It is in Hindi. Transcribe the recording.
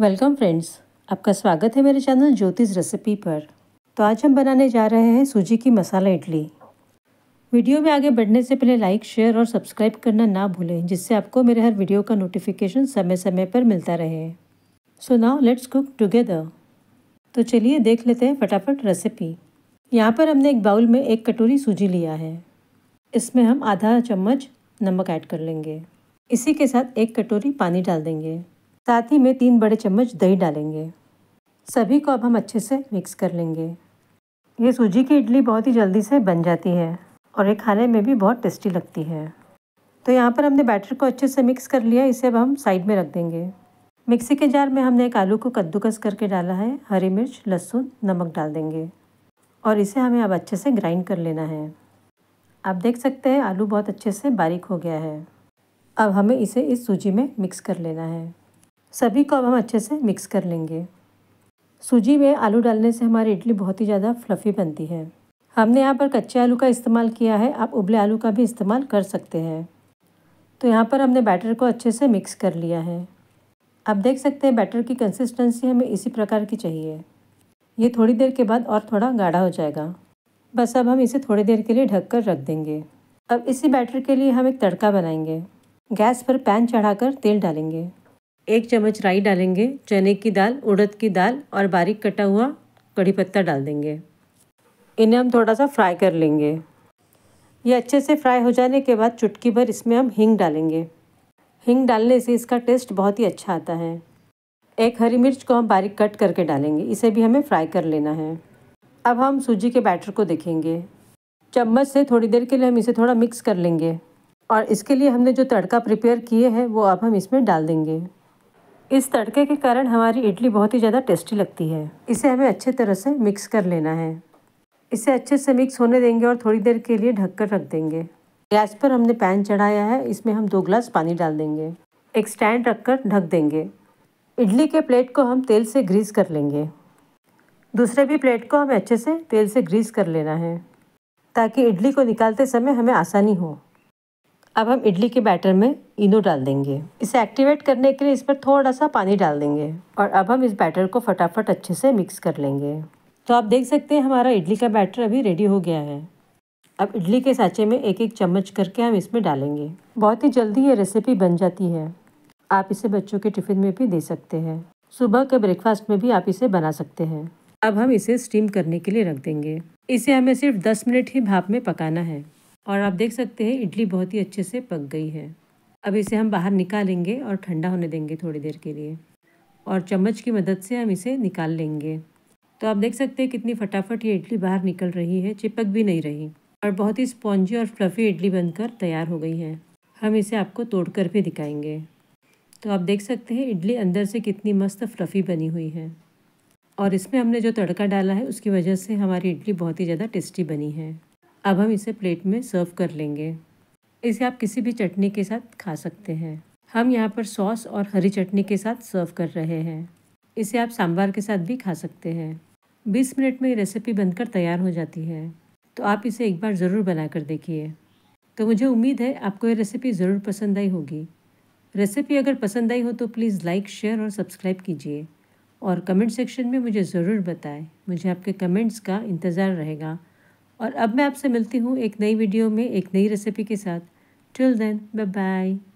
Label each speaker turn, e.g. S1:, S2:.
S1: वेलकम फ्रेंड्स आपका स्वागत है मेरे चैनल ज्योतिष रेसिपी पर तो आज हम बनाने जा रहे हैं सूजी की मसाला इडली वीडियो में आगे बढ़ने से पहले लाइक शेयर और सब्सक्राइब करना ना भूलें जिससे आपको मेरे हर वीडियो का नोटिफिकेशन समय समय पर मिलता रहे so now let's cook together तो चलिए देख लेते हैं फटाफट रेसिपी यहाँ पर हमने एक बाउल में एक कटोरी सूजी लिया है इसमें हम आधा चम्मच नमक ऐड कर लेंगे इसी के साथ एक कटोरी पानी डाल देंगे साथ ही में तीन बड़े चम्मच दही डालेंगे सभी को अब हम अच्छे से मिक्स कर लेंगे ये सूजी की इडली बहुत ही जल्दी से बन जाती है और ये खाने में भी बहुत टेस्टी लगती है तो यहाँ पर हमने बैटर को अच्छे से मिक्स कर लिया इसे अब हम साइड में रख देंगे मिक्सी के जार में हमने एक आलू को कद्दूकस करके डाला है हरी मिर्च लहसुन नमक डाल देंगे और इसे हमें अब अच्छे से ग्राइंड कर लेना है आप देख सकते हैं आलू बहुत अच्छे से बारीक हो गया है अब हमें इसे इस सूजी में मिक्स कर लेना है सभी को अब हम अच्छे से मिक्स कर लेंगे सूजी में आलू डालने से हमारी इडली बहुत ही ज़्यादा फ्लफ़ी बनती है हमने यहाँ पर कच्चे आलू का इस्तेमाल किया है आप उबले आलू का भी इस्तेमाल कर सकते हैं तो यहाँ पर हमने बैटर को अच्छे से मिक्स कर लिया है आप देख सकते हैं बैटर की कंसिस्टेंसी हमें इसी प्रकार की चाहिए ये थोड़ी देर के बाद और थोड़ा गाढ़ा हो जाएगा बस अब हम इसे थोड़ी देर के लिए ढक कर रख देंगे अब इसी बैटर के लिए हम एक तड़का बनाएंगे गैस पर पैन चढ़ाकर तेल डालेंगे एक चम्मच राई डालेंगे चने की दाल उड़द की दाल और बारीक कटा हुआ कड़ी पत्ता डाल देंगे इन्हें हम थोड़ा सा फ्राई कर लेंगे ये अच्छे से फ्राई हो जाने के बाद चुटकी भर इसमें हम हींग डालेंगे हींग डालने से इसका टेस्ट बहुत ही अच्छा आता है एक हरी मिर्च को हम बारीक कट करके डालेंगे इसे भी हमें फ्राई कर लेना है अब हम सूजी के बैटर को देखेंगे चम्मच से थोड़ी देर के लिए हम इसे थोड़ा मिक्स कर लेंगे और इसके लिए हमने जो तड़का प्रिपेयर किए हैं वो अब हम इसमें डाल देंगे इस तड़के के कारण हमारी इडली बहुत ही ज़्यादा टेस्टी लगती है इसे हमें अच्छे तरह से मिक्स कर लेना है इसे अच्छे से मिक्स होने देंगे और थोड़ी देर के लिए ढककर रख देंगे गैस पर हमने पैन चढ़ाया है इसमें हम दो ग्लास पानी डाल देंगे एक स्टैंड रखकर ढक देंगे इडली के प्लेट को हम तेल से ग्रीस कर लेंगे दूसरे भी प्लेट को हमें अच्छे से तेल से ग्रीस कर लेना है ताकि इडली को निकालते समय हमें आसानी हो अब हम इडली के बैटर में इनो डाल देंगे इसे एक्टिवेट करने के लिए इस पर थोड़ा सा पानी डाल देंगे और अब हम इस बैटर को फटाफट अच्छे से मिक्स कर लेंगे तो आप देख सकते हैं हमारा इडली का बैटर अभी रेडी हो गया है अब इडली के सांचे में एक एक चम्मच करके हम इसमें डालेंगे बहुत ही जल्दी ये रेसिपी बन जाती है आप इसे बच्चों के टिफ़िन में भी दे सकते हैं सुबह के ब्रेकफास्ट में भी आप इसे बना सकते हैं अब हम इसे स्टीम करने के लिए रख देंगे इसे हमें सिर्फ 10 मिनट ही भाप में पकाना है और आप देख सकते हैं इडली बहुत ही अच्छे से पक गई है अब इसे हम बाहर निकालेंगे और ठंडा होने देंगे थोड़ी देर के लिए और चम्मच की मदद से हम इसे निकाल लेंगे तो आप देख सकते हैं कितनी फटाफट ये इडली बाहर निकल रही है चिपक भी नहीं रही और बहुत ही स्पॉन्जी और फ्लफ़ी इडली बनकर तैयार हो गई है हम इसे आपको तोड़कर भी दिखाएंगे तो आप देख सकते हैं इडली अंदर से कितनी मस्त फ्लफ़ी बनी हुई है और इसमें हमने जो तड़का डाला है उसकी वजह से हमारी इडली बहुत ही ज़्यादा टेस्टी बनी है अब हम इसे प्लेट में सर्व कर लेंगे इसे आप किसी भी चटनी के साथ खा सकते हैं हम यहाँ पर सॉस और हरी चटनी के साथ सर्व कर रहे हैं इसे आप सांभर के साथ भी खा सकते हैं बीस मिनट में ये रेसिपी बनकर तैयार हो जाती है तो आप इसे एक बार ज़रूर बना कर देखिए तो मुझे उम्मीद है आपको ये रेसिपी ज़रूर पसंद आई होगी रेसिपी अगर पसंद आई हो तो प्लीज़ लाइक शेयर और सब्सक्राइब कीजिए और कमेंट सेक्शन में मुझे ज़रूर बताएं मुझे आपके कमेंट्स का इंतज़ार रहेगा और अब मैं आपसे मिलती हूँ एक नई वीडियो में एक नई रेसिपी के साथ टिल देन बाय बाय